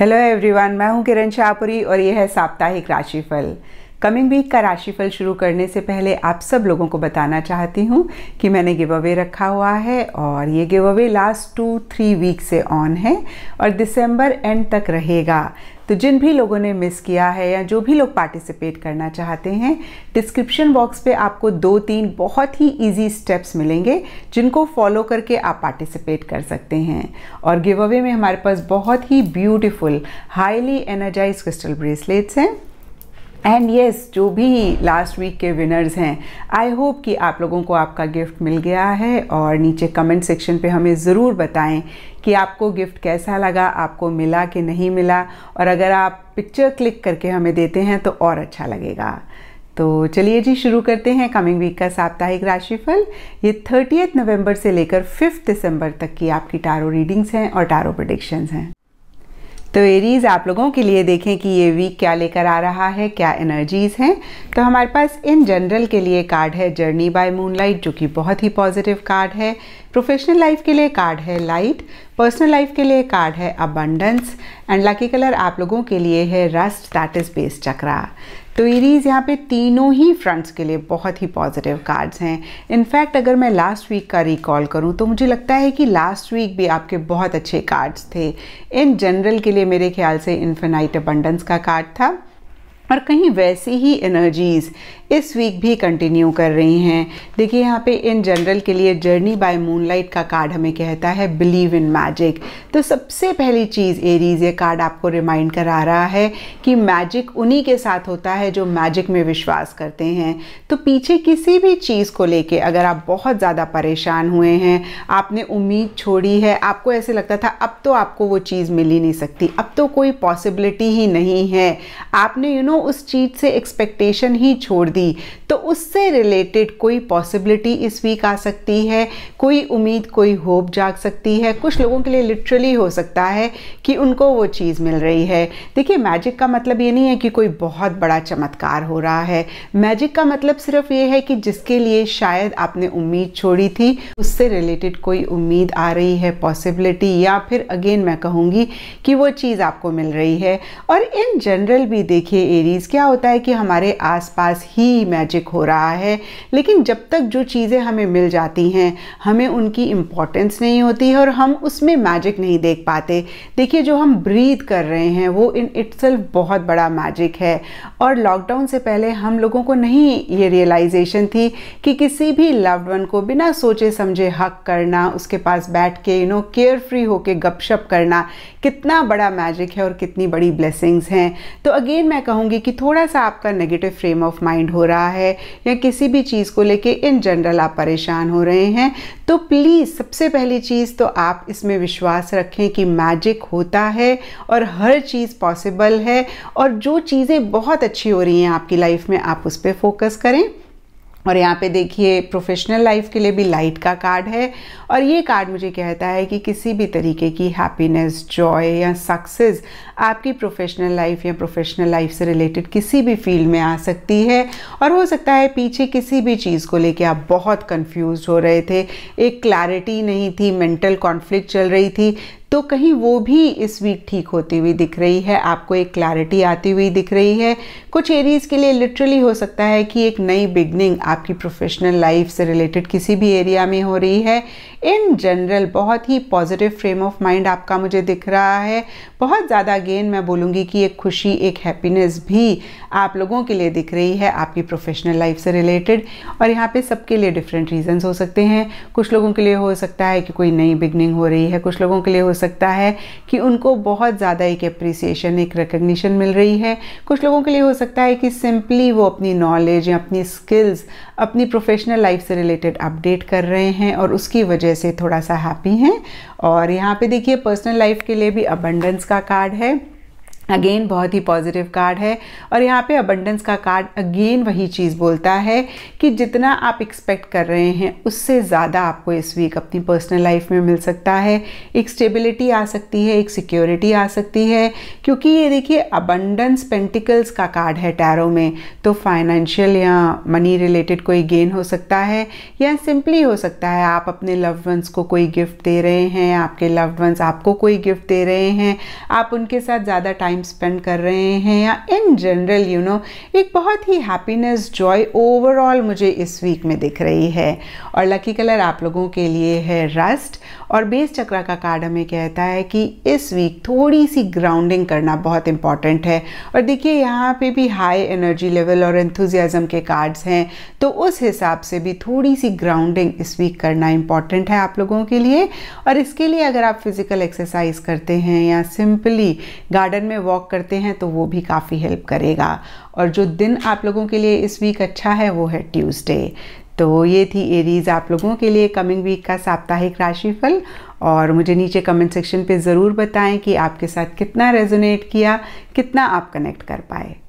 hello everyone मैं हूं किरण शाहपुरी और यह है साप्ताहिक राशिफल कमिंग वीक का राशिफल शुरू करने से पहले आप सब लोगों को बताना चाहती हूँ कि मैंने गिव अवे रखा हुआ है और ये give away last two three week से ऑन है और दिसंबर एंड तक रहेगा तो जिन भी लोगों ने मिस किया है या जो भी लोग पार्टिसिपेट करना चाहते हैं डिस्क्रिप्शन बॉक्स पे आपको दो तीन बहुत ही इजी स्टेप्स मिलेंगे जिनको फॉलो करके आप पार्टिसिपेट कर सकते हैं और गिव अवे में हमारे पास बहुत ही beautiful highly energize crystal bracelets हैं एंड येस yes, जो भी लास्ट वीक के विनर्स हैं आई होप कि आप लोगों को आपका गिफ्ट मिल गया है और नीचे कमेंट सेक्शन पे हमें ज़रूर बताएं कि आपको गिफ्ट कैसा लगा आपको मिला कि नहीं मिला और अगर आप पिक्चर क्लिक करके हमें देते हैं तो और अच्छा लगेगा तो चलिए जी शुरू करते हैं कमिंग वीक का साप्ताहिक राशिफल ये थर्टी नवंबर से लेकर फिफ्थ दिसंबर तक की आपकी टारो रीडिंग्स हैं और टारो प्रडिक्शन हैं तो एरीज आप लोगों के लिए देखें कि ये वीक क्या लेकर आ रहा है क्या एनर्जीज़ हैं तो हमारे पास इन जनरल के लिए कार्ड है जर्नी बाय मूनलाइट जो कि बहुत ही पॉजिटिव कार्ड है प्रोफेशनल लाइफ के लिए कार्ड है लाइट पर्सनल लाइफ के लिए कार्ड है अबंडेंस एंड लकी कलर आप लोगों के लिए है रस्ट दैट इज बेस चक्रा तो इरीज यहाँ पे तीनों ही फ्रंट्स के लिए बहुत ही पॉजिटिव कार्ड्स हैं इनफैक्ट अगर मैं लास्ट वीक का रिकॉल करूँ तो मुझे लगता है कि लास्ट वीक भी आपके बहुत अच्छे कार्ड्स थे इन जनरल के लिए मेरे ख्याल से इन्फेनाइट अबंडेंस का कार्ड था और कहीं वैसी ही एनर्जीज़ इस वीक भी कंटिन्यू कर रही हैं देखिए यहाँ पे इन जनरल के लिए जर्नी बाय मूनलाइट का कार्ड हमें कहता है बिलीव इन मैजिक तो सबसे पहली चीज़ एरीज ये कार्ड आपको रिमाइंड करा रहा है कि मैजिक उन्हीं के साथ होता है जो मैजिक में विश्वास करते हैं तो पीछे किसी भी चीज़ को लेके अगर आप बहुत ज़्यादा परेशान हुए हैं आपने उम्मीद छोड़ी है आपको ऐसे लगता था अब तो आपको वो चीज़ मिल ही नहीं सकती अब तो कोई पॉसिबिलिटी ही नहीं है आपने यू you नो know, क्यों उस चीज़ से एक्सपेक्टेशन ही छोड़ दी तो उससे रिलेटेड कोई पॉसिबिलिटी इस वीक आ सकती है कोई उम्मीद कोई होप जाग सकती है कुछ लोगों के लिए लिटरली हो सकता है कि उनको वो चीज़ मिल रही है देखिए मैजिक का मतलब ये नहीं है कि कोई बहुत बड़ा चमत्कार हो रहा है मैजिक का मतलब सिर्फ ये है कि जिसके लिए शायद आपने उम्मीद छोड़ी थी उससे रिलेटेड कोई उम्मीद आ रही है पॉसिबिलिटी या फिर अगेन मैं कहूँगी कि वो चीज़ आपको मिल रही है और इन जनरल भी देखिए एरिया सीरीज़ क्या होता है कि हमारे आसपास ही मैजिक हो रहा है लेकिन जब तक जो चीज़ें हमें मिल जाती हैं हमें उनकी इम्पोर्टेंस नहीं होती और हम उसमें मैजिक नहीं देख पाते देखिए जो हम ब्रीद कर रहे हैं वो इन इट्स बहुत बड़ा मैजिक है और लॉकडाउन से पहले हम लोगों को नहीं ये रियलाइजेशन थी कि किसी भी लव्ड वन को बिना सोचे समझे हक करना उसके पास बैठ के यू नो केयर फ्री होके गपशप करना कितना बड़ा मैजिक है और कितनी बड़ी ब्लेसिंग्स हैं तो अगेन मैं कहूँगी कि थोड़ा सा आपका नेगेटिव फ्रेम ऑफ माइंड हो रहा है या किसी भी चीज़ को लेके इन जनरल आप परेशान हो रहे हैं तो प्लीज़ सबसे पहली चीज़ तो आप इसमें विश्वास रखें कि मैजिक होता है और हर चीज़ पॉसिबल है और जो चीज़ें बहुत अच्छी हो रही हैं आपकी लाइफ में आप उस पर फोकस करें और यहाँ पे देखिए प्रोफेशनल लाइफ के लिए भी लाइट का कार्ड है और ये कार्ड मुझे कहता है कि किसी भी तरीके की हैप्पीनेस जॉय या सक्सेस आपकी प्रोफेशनल लाइफ या प्रोफेशनल लाइफ से रिलेटेड किसी भी फील्ड में आ सकती है और हो सकता है पीछे किसी भी चीज़ को लेके आप बहुत कंफ्यूज हो रहे थे एक क्लैरिटी नहीं थी मेंटल कॉन्फ्लिक्ट चल रही थी तो कहीं वो भी इस वीक ठीक होती हुई दिख रही है आपको एक क्लैरिटी आती हुई दिख रही है कुछ एरीज़ के लिए लिटरली हो सकता है कि एक नई बिगनिंग आपकी प्रोफेशनल लाइफ से रिलेटेड किसी भी एरिया में हो रही है इन जनरल बहुत ही पॉजिटिव फ्रेम ऑफ माइंड आपका मुझे दिख रहा है बहुत ज़्यादा गेन मैं बोलूँगी कि एक खुशी एक हैप्पीनेस भी आप लोगों के लिए दिख रही है आपकी प्रोफेशनल लाइफ से रिलेटेड और यहाँ पे सबके लिए डिफरेंट रीजंस हो सकते हैं कुछ लोगों के लिए हो सकता है कि कोई नई बिगनिंग हो रही है कुछ लोगों के लिए हो सकता है कि उनको बहुत ज़्यादा एक अप्रिसिएशन एक रिकग्निशन मिल रही है कुछ लोगों के लिए हो सकता है कि सिंपली वो अपनी नॉलेज या अपनी स्किल्स अपनी प्रोफेशनल लाइफ से रिलेटेड अपडेट कर रहे हैं और उसकी वजह से थोड़ा सा हैप्पी हैं और यहाँ पे देखिए पर्सनल लाइफ के लिए भी अबंडेंस का कार्ड है अगेन बहुत ही पॉजिटिव कार्ड है और यहाँ पे अबंडेंस का कार्ड अगेन वही चीज़ बोलता है कि जितना आप एक्सपेक्ट कर रहे हैं उससे ज़्यादा आपको इस वीक अपनी पर्सनल लाइफ में मिल सकता है एक स्टेबिलिटी आ सकती है एक सिक्योरिटी आ सकती है क्योंकि ये देखिए अबंडेंस पेंटिकल्स का कार्ड है टैरो में तो फाइनेंशियल या मनी रिलेटेड कोई गेन हो सकता है या सिंपली हो सकता है आप अपने लव्ड वंस को कोई गिफ्ट दे रहे हैं आपके लव्ड वंस आपको कोई गिफ्ट दे रहे हैं आप उनके साथ ज़्यादा टाइम टाइम स्पेंड कर रहे हैं या इन जनरल यू नो एक बहुत ही हैप्पीनेस जॉय ओवरऑल मुझे इस वीक में दिख रही है और लकी कलर आप लोगों के लिए है रस्ट और बेस चक्रा का कार्ड हमें कहता है कि इस वीक थोड़ी सी ग्राउंडिंग करना बहुत इंपॉर्टेंट है और देखिए यहाँ पे भी हाई एनर्जी लेवल और एंथुजियाज़म के कार्ड्स हैं तो उस हिसाब से भी थोड़ी सी ग्राउंडिंग इस वीक करना इम्पॉर्टेंट है आप लोगों के लिए और इसके लिए अगर आप फिज़िकल एक्सरसाइज करते हैं या सिंपली गार्डन में वॉक करते हैं तो वो भी काफ़ी हेल्प करेगा और जो दिन आप लोगों के लिए इस वीक अच्छा है वो है ट्यूसडे तो ये थी एरीज आप लोगों के लिए कमिंग वीक का साप्ताहिक राशिफल और मुझे नीचे कमेंट सेक्शन पे ज़रूर बताएं कि आपके साथ कितना रेजोनेट किया कितना आप कनेक्ट कर पाए